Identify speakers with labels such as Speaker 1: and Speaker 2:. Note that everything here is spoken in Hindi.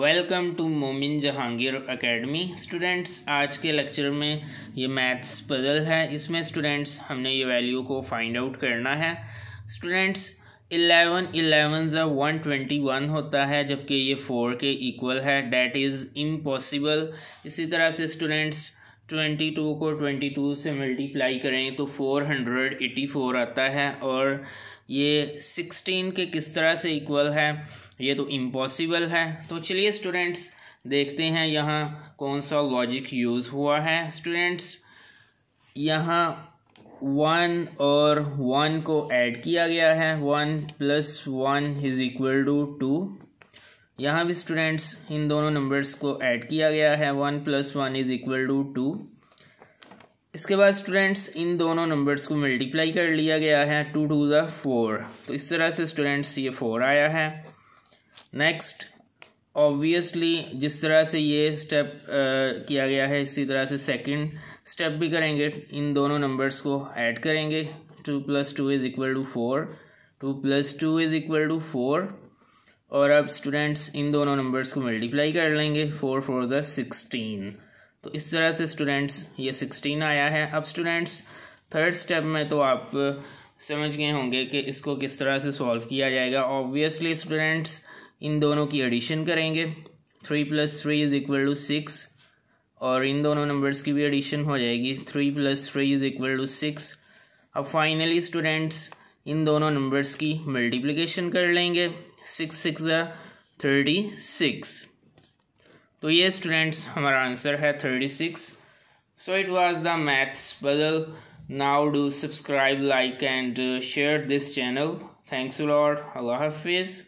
Speaker 1: वेलकम टू मोमिन जहांगीर एकेडमी स्टूडेंट्स आज के लेक्चर में ये मैथ्स पजल है इसमें स्टूडेंट्स हमने ये वैल्यू को फाइंड आउट करना है स्टूडेंट्स इलेवन इलेवन ज़ा वन ट्वेंटी वन होता है जबकि ये फ़ोर के इक्वल है डैट इज़ इम्पॉसिबल इसी तरह से स्टूडेंट्स ट्वेंटी टू को ट्वेंटी टू से मल्टीप्लाई करें तो फोर हंड्रेड एटी फोर आता है और ये सिक्सटीन के किस तरह से इक्वल है ये तो इम्पॉसिबल है तो चलिए स्टूडेंट्स देखते हैं यहाँ कौन सा लॉजिक यूज़ हुआ है स्टूडेंट्स यहाँ वन और वन को ऐड किया गया है one plus one is equal to two यहाँ भी स्टूडेंट्स इन दोनों नंबर्स को ऐड किया गया है one plus one is equal to two इसके बाद स्टूडेंट्स इन दोनों नंबर्स को मल्टीप्लाई कर लिया गया है टू टू ज़ा फोर तो इस तरह से स्टूडेंट्स ये फोर आया है नेक्स्ट ऑब्वियसली जिस तरह से ये स्टेप uh, किया गया है इसी तरह से सेकेंड स्टेप भी करेंगे इन दोनों नंबर्स को ऐड करेंगे two plus two is equal to four two plus two is equal to four और अब स्टूडेंट्स इन दोनों नंबर्स को मल्टीप्लाई कर लेंगे फोर फोर द सिक्सटीन तो इस तरह से स्टूडेंट्स ये सिक्सटीन आया है अब स्टूडेंट्स थर्ड स्टेप में तो आप समझ गए होंगे कि इसको किस तरह से सॉल्व किया जाएगा ऑब्वियसली स्टूडेंट्स इन दोनों की एडिशन करेंगे three plus three is equal to six और इन दोनों नंबर्स की भी एडिशन हो जाएगी three plus three is equal to six अब फाइनली स्टूडेंट्स इन दोनों नंबर्स की मल्टीप्लिकेशन कर लेंगे सिक्स सिक्स थर्टी सिक्स तो ये स्टूडेंट्स हमारा आंसर है thirty six so it was the maths battle now do subscribe like and share this channel thanks lord Allah हाफिज़